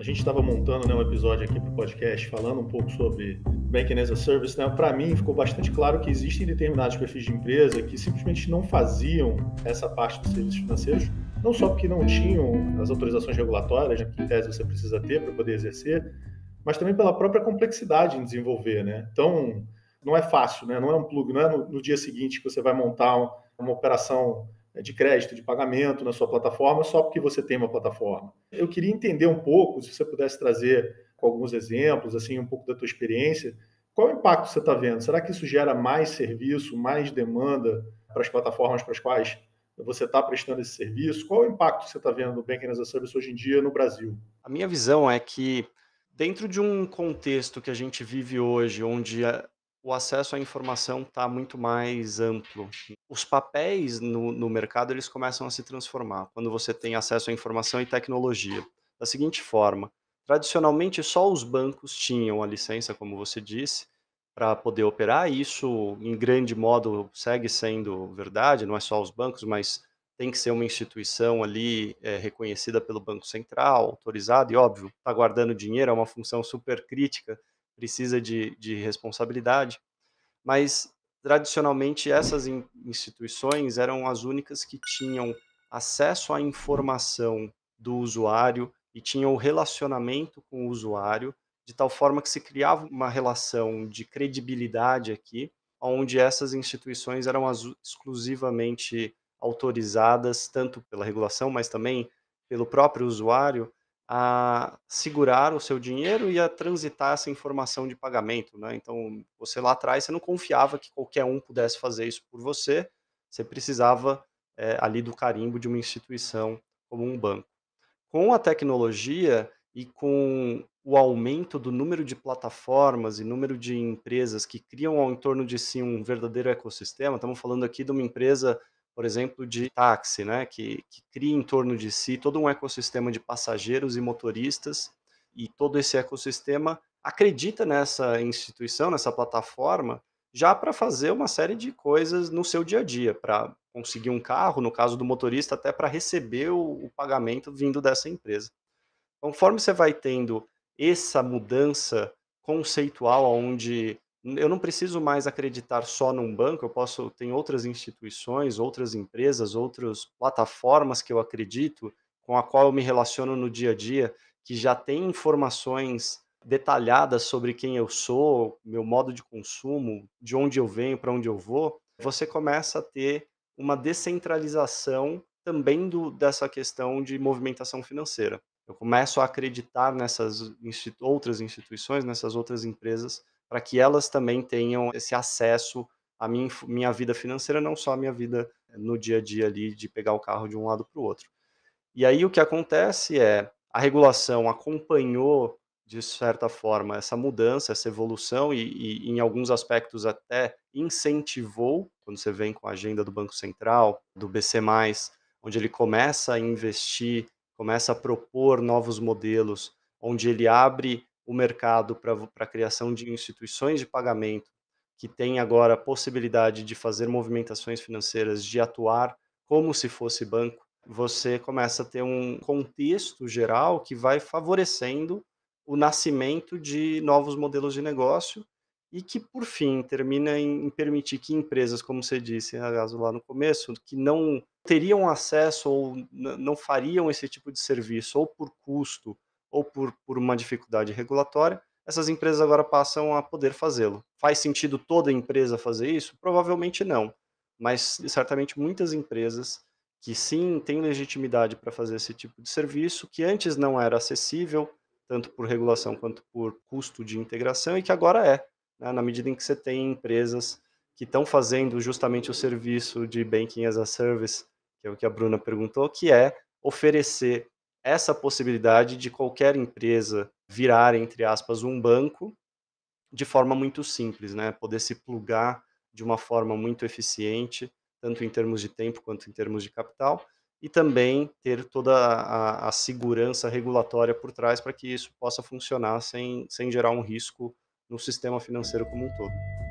a gente estava montando né, um episódio aqui para o podcast, falando um pouco sobre Banking as a Service, né, para mim ficou bastante claro que existem determinados perfis de empresa que simplesmente não faziam essa parte dos serviços financeiros, não só porque não tinham as autorizações regulatórias, né, que em tese você precisa ter para poder exercer, mas também pela própria complexidade em desenvolver. Né? Então, não é fácil, né? não é um plug, não é no, no dia seguinte que você vai montar uma operação né, de crédito, de pagamento na sua plataforma, só porque você tem uma plataforma. Eu queria entender um pouco, se você pudesse trazer alguns exemplos, assim, um pouco da tua experiência, qual o impacto você está vendo? Será que isso gera mais serviço, mais demanda para as plataformas para as quais você está prestando esse serviço? Qual o impacto você está vendo do Banking as a Service hoje em dia no Brasil? A minha visão é que, dentro de um contexto que a gente vive hoje, onde o acesso à informação está muito mais amplo. Os papéis no, no, mercado eles começam a se transformar quando você tem acesso à informação e tecnologia. Da seguinte forma, tradicionalmente só os bancos tinham a licença, como você disse, para poder operar. E isso, em grande modo, segue sendo verdade. Não é só os bancos, mas tem que ser uma instituição ali é, reconhecida pelo Banco Central, autorizada e óbvio, está guardando dinheiro é uma função super crítica precisa de, de responsabilidade, mas tradicionalmente essas in, instituições eram as únicas que tinham acesso à informação do usuário e tinham o relacionamento com o usuário, de tal forma que se criava uma relação de credibilidade aqui, onde essas instituições eram as, exclusivamente autorizadas, tanto pela regulação, mas também pelo próprio usuário, a segurar o seu dinheiro e a transitar essa informação de pagamento, né? Então, você lá atrás, você não confiava que qualquer um pudesse fazer isso por você, você precisava é, ali do carimbo de uma instituição como um banco. Com a tecnologia e com o aumento do número de plataformas e número de empresas que criam ao torno de si um verdadeiro ecossistema, estamos falando aqui de uma empresa por exemplo, de táxi, né, que, que cria em torno de si todo um ecossistema de passageiros e motoristas, e todo esse ecossistema acredita nessa instituição, nessa plataforma, já para fazer uma série de coisas no seu dia a dia, para conseguir um carro, no caso do motorista, até para receber o, o pagamento vindo dessa empresa. Conforme você vai tendo essa mudança conceitual, onde eu não preciso mais acreditar só num banco, eu posso tem outras instituições, outras empresas, outras plataformas que eu acredito, com a qual eu me relaciono no dia a dia, que já tem informações detalhadas sobre quem eu sou, meu modo de consumo, de onde eu venho, para onde eu vou, você começa a ter uma descentralização também do, dessa questão de movimentação financeira. Eu começo a acreditar nessas institu outras instituições, nessas outras empresas para que elas também tenham esse acesso à minha, minha vida financeira, não só à minha vida eh, no dia a dia ali de pegar o carro de um lado para o outro. E aí o que acontece é a regulação acompanhou de certa forma essa mudança, essa evolução e, e em alguns aspectos até incentivou quando você vem com a agenda do Banco Central, do BC+, onde ele começa a investir, começa a propor novos modelos, onde ele abre o mercado para a criação de instituições de pagamento que tem agora a possibilidade de fazer movimentações financeiras, de atuar como se fosse banco, você começa a ter um contexto geral que vai favorecendo o nascimento de novos modelos de negócio e que, por fim, termina em permitir que empresas, como você disse, Ragazzo, né, lá no começo, que não teriam acesso ou não fariam esse tipo de serviço, ou por custo, ou por, por uma dificuldade regulatória, essas empresas agora passam a poder fazê-lo. Faz sentido toda empresa fazer isso? Provavelmente não, mas certamente muitas empresas que sim têm legitimidade para fazer esse tipo de serviço, que antes não era acessível, tanto por regulação quanto por custo de integração, e que agora é, né? na medida em que você tem empresas que estão fazendo justamente o serviço de Banking as a Service, que é o que a Bruna perguntou, que é oferecer essa possibilidade de qualquer empresa virar, entre aspas, um banco de forma muito simples, né? Poder se plugar de uma forma muito eficiente, tanto em termos de tempo quanto em termos de capital, e também ter toda a, a segurança regulatória por trás para que isso possa funcionar sem, sem gerar um risco no sistema financeiro como um todo.